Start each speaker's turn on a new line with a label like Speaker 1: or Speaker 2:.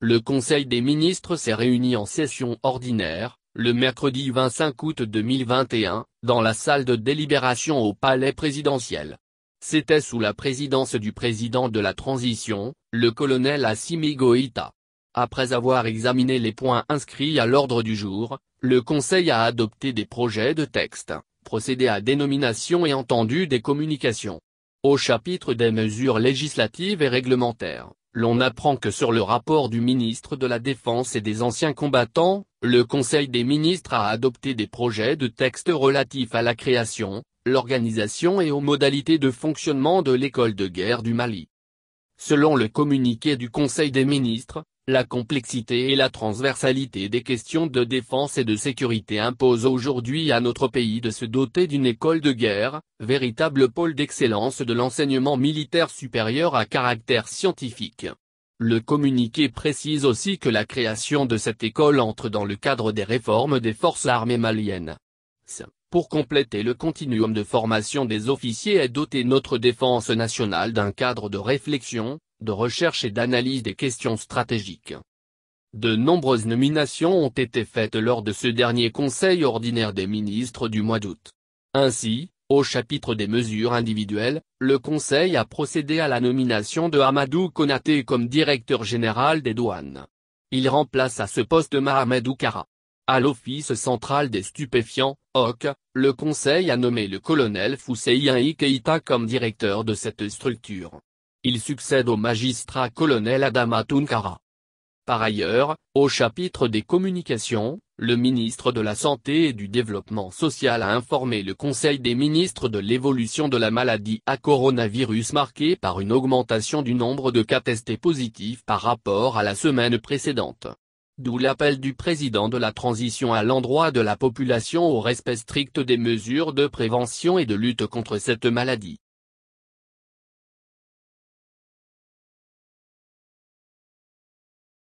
Speaker 1: Le Conseil des ministres s'est réuni en session ordinaire, le mercredi 25 août 2021, dans la salle de délibération au palais présidentiel. C'était sous la présidence du président de la transition, le colonel Assimi Goïta. Après avoir examiné les points inscrits à l'ordre du jour, le Conseil a adopté des projets de texte, procédé à dénomination et entendu des communications. Au chapitre des mesures législatives et réglementaires, l'on apprend que sur le rapport du ministre de la Défense et des anciens combattants, le Conseil des ministres a adopté des projets de texte relatifs à la création, l'organisation et aux modalités de fonctionnement de l'école de guerre du Mali. Selon le communiqué du Conseil des ministres, la complexité et la transversalité des questions de défense et de sécurité imposent aujourd'hui à notre pays de se doter d'une école de guerre, véritable pôle d'excellence de l'enseignement militaire supérieur à caractère scientifique. Le communiqué précise aussi que la création de cette école entre dans le cadre des réformes des forces armées maliennes. Pour compléter le continuum de formation des officiers et doter notre défense nationale d'un cadre de réflexion, de recherche et d'analyse des questions stratégiques. De nombreuses nominations ont été faites lors de ce dernier Conseil ordinaire des ministres du mois d'août. Ainsi, au chapitre des mesures individuelles, le Conseil a procédé à la nomination de Amadou Konaté comme directeur général des douanes. Il remplace à ce poste Mohamed Oukara. À l'Office central des stupéfiants, OC, le Conseil a nommé le colonel Fousseïen Ikeïta comme directeur de cette structure. Il succède au magistrat colonel Adama Tunkara. Par ailleurs, au chapitre des communications, le ministre de la Santé et du Développement social a informé le Conseil des ministres de l'évolution de la maladie à coronavirus marquée par une augmentation du nombre de cas testés positifs par rapport à la semaine précédente. D'où l'appel du président de la transition à l'endroit de la population au respect strict des mesures de prévention et de lutte contre cette maladie.